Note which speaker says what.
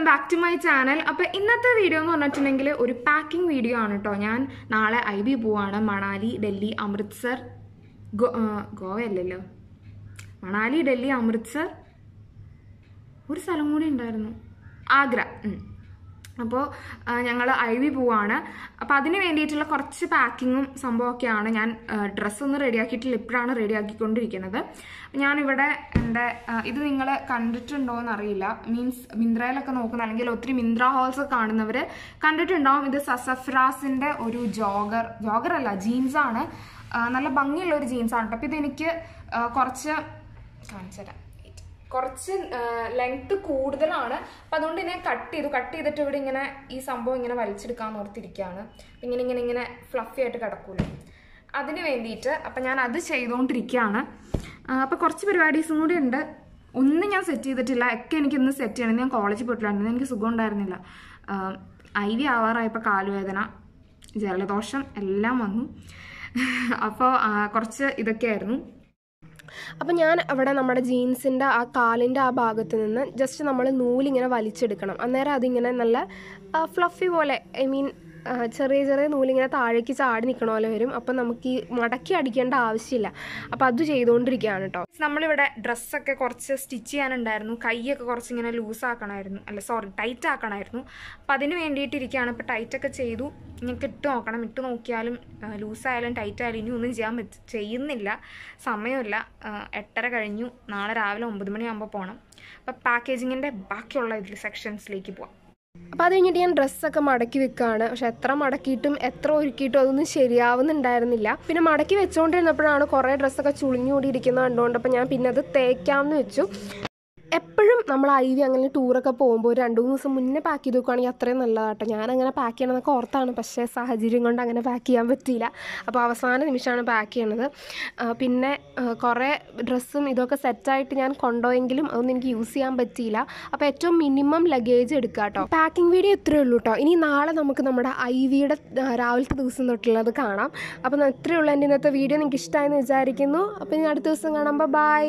Speaker 1: welcome back to my channel അപ്പോൾ ഇന്നത്തെ video എന്ന് പറഞ്ഞിട്ടുണ്ടെങ്കിൽ ഒരു പാക്കിംഗ് വീഡിയോ ആണ് കേട്ടോ ഞാൻ നാളെ ഐ ബി പോവാണ് മണാലി ഡൽഹി അമൃത്സർ ഗോവയല്ലല്ലോ മണാലി ഡൽഹി അമൃത്സർ ഒരു സ്ഥലം കൂടി ഉണ്ടായിരുന്നു ആഗ്ര അപ്പോൾ ഞങ്ങൾ ഐ വി പോവാണ് അപ്പോൾ അതിന് വേണ്ടിയിട്ടുള്ള കുറച്ച് പാക്കിങ്ങും സംഭവമൊക്കെയാണ് ഞാൻ ഡ്രസ്സൊന്നും റെഡിയാക്കിയിട്ടില്ല ഇപ്പോഴാണ് റെഡിയാക്കിക്കൊണ്ടിരിക്കുന്നത് ഞാനിവിടെ എൻ്റെ ഇത് നിങ്ങൾ കണ്ടിട്ടുണ്ടോ എന്നറിയില്ല മീൻസ് മിന്ത്രയിലൊക്കെ നോക്കുന്ന അല്ലെങ്കിൽ ഒത്തിരി മിന്ത്ര ഹോൾസ് കാണുന്നവർ കണ്ടിട്ടുണ്ടാവും ഇത് സസഫ്രാസിൻ്റെ ഒരു ജോഗർ ജോഗർ അല്ല ജീൻസാണ് നല്ല ഭംഗിയുള്ള ഒരു ജീൻസാണ് കേട്ടോ അപ്പോൾ ഇതെനിക്ക് കുറച്ച് കാണിച്ചു തരാം കുറച്ച് ലെങ്ത് കൂടുതലാണ് അപ്പം അതുകൊണ്ട് ഇങ്ങനെ കട്ട് ചെയ്തു കട്ട് ചെയ്തിട്ട് ഇവിടെ ഇങ്ങനെ ഈ സംഭവം ഇങ്ങനെ വലിച്ചെടുക്കാൻ ഓർത്തിരിക്കുകയാണ് ഇങ്ങനെ ഇങ്ങനെ ഇങ്ങനെ ഫ്ലഫി ആയിട്ട് കിടക്കുള്ളൂ അതിന് വേണ്ടിയിട്ട് അപ്പം ഞാൻ അത് ചെയ്തുകൊണ്ടിരിക്കുകയാണ് അപ്പം കുറച്ച് പരിപാടീസും കൂടി ഉണ്ട് ഒന്നും ഞാൻ സെറ്റ് ചെയ്തിട്ടില്ല ഒക്കെ എനിക്കിന്ന് സെറ്റ് ചെയ്യണം ഞാൻ കോളേജിൽ പോയിട്ടില്ലായിരുന്നു എനിക്ക് സുഖം ഉണ്ടായിരുന്നില്ല ഐ വി ആവാറായപ്പോൾ കാലുവേദന ജലദോഷം എല്ലാം വന്നു അപ്പോൾ കുറച്ച് ഇതൊക്കെയായിരുന്നു അപ്പോൾ ഞാൻ അവിടെ നമ്മുടെ ജീൻസിൻ്റെ ആ കാലിൻ്റെ ആ ഭാഗത്ത് നിന്ന് ജസ്റ്റ് നമ്മൾ നൂലിങ്ങനെ വലിച്ചെടുക്കണം അന്നേരം അതിങ്ങനെ നല്ല ഫ്ലഫി പോലെ ഐ മീൻ ചെറിയ ചെറിയ നൂലിങ്ങനെ താഴേക്ക് ചാടി നിൽക്കണ പോലെ വരും അപ്പം നമുക്ക് ഈ മടക്കി അടിക്കേണ്ട ആവശ്യമില്ല അപ്പം അത് ചെയ്തുകൊണ്ടിരിക്കുകയാണ് കേട്ടോ നമ്മളിവിടെ ഡ്രസ്സൊക്കെ കുറച്ച് സ്റ്റിച്ച് ചെയ്യാനുണ്ടായിരുന്നു കൈയൊക്കെ കുറച്ച് ഇങ്ങനെ ലൂസാക്കണമായിരുന്നു അല്ല സോറി ടൈറ്റ് ആക്കണമായിരുന്നു അപ്പം അതിന് വേണ്ടിയിട്ടിരിക്കുകയാണ് ഇപ്പം ടൈറ്റൊക്കെ ചെയ്തു ഞങ്ങൾക്ക് ഇട്ട് നോക്കണം ഇട്ട് നോക്കിയാലും ലൂസായാലും ടൈറ്റായാലും ഇനി ഒന്നും ചെയ്യാൻ ചെയ്യുന്നില്ല സമയമില്ല എട്ടര കഴിഞ്ഞു നാളെ രാവിലെ ഒമ്പത് മണിയാകുമ്പോൾ പോകണം അപ്പോൾ പാക്കേജിങ്ങിൻ്റെ ബാക്കിയുള്ള ഇതിൽ സെക്ഷൻസിലേക്ക് പോകാം അപ്പോൾ അത് കഴിഞ്ഞിട്ട് ഞാൻ ഡ്രസ്സൊക്കെ മടക്കി വെക്കുകയാണ് പക്ഷെ എത്ര മടക്കിയിട്ടും എത്ര ഒരുക്കിയിട്ടും അതൊന്നും ശരിയാവുന്നുണ്ടായിരുന്നില്ല പിന്നെ മടക്കി വെച്ചുകൊണ്ടിരുന്നപ്പോഴാണ് കുറേ ഡ്രസ്സൊക്കെ ചുളിഞ്ഞുകൂടിയിരിക്കുന്നത് കണ്ടുകൊണ്ട് അപ്പോൾ ഞാൻ പിന്നെ അത് തേക്കാമെന്ന് വെച്ചു എപ്പോഴും നമ്മൾ ഐവി അങ്ങനെ ടൂറൊക്കെ പോകുമ്പോൾ രണ്ട് മൂന്ന് ദിവസം മുന്നേ പാക്ക് ചെയ്ത് വെക്കുകയാണെങ്കിൽ അത്രയും നല്ലതാട്ടോ അങ്ങനെ പാക്ക് ചെയ്യണമെന്നൊക്കെ ഓർത്താണ് പക്ഷേ സാഹചര്യം കൊണ്ട് അങ്ങനെ പാക്ക് ചെയ്യാൻ പറ്റിയില്ല അപ്പോൾ അവസാന നിമിഷമാണ് പാക്ക് ചെയ്യണത് പിന്നെ കുറേ ഡ്രസ്സും ഇതൊക്കെ സെറ്റായിട്ട് ഞാൻ കൊണ്ടുപോയെങ്കിലും അതൊന്നും എനിക്ക് യൂസ് ചെയ്യാൻ പറ്റിയില്ല അപ്പോൾ ഏറ്റവും മിനിമം ലഗേജ് എടുക്കുക കേട്ടോ പാക്കിംഗ് വീഡിയോ ഇത്രയേ ഉള്ളൂ കേട്ടോ ഇനി നാളെ നമുക്ക് നമ്മുടെ ഐവിയുടെ രാവിലത്തെ ദിവസം തൊട്ടുള്ളത് കാണാം അപ്പോൾ ഇത്രയേ ഉള്ളൂ എൻ്റെ ഇന്നത്തെ വീഡിയോ നിങ്ങൾക്ക് ഇഷ്ടമായെന്ന് വിചാരിക്കുന്നു അപ്പോൾ ഇനി അടുത്ത ദിവസം കാണാം ബൈ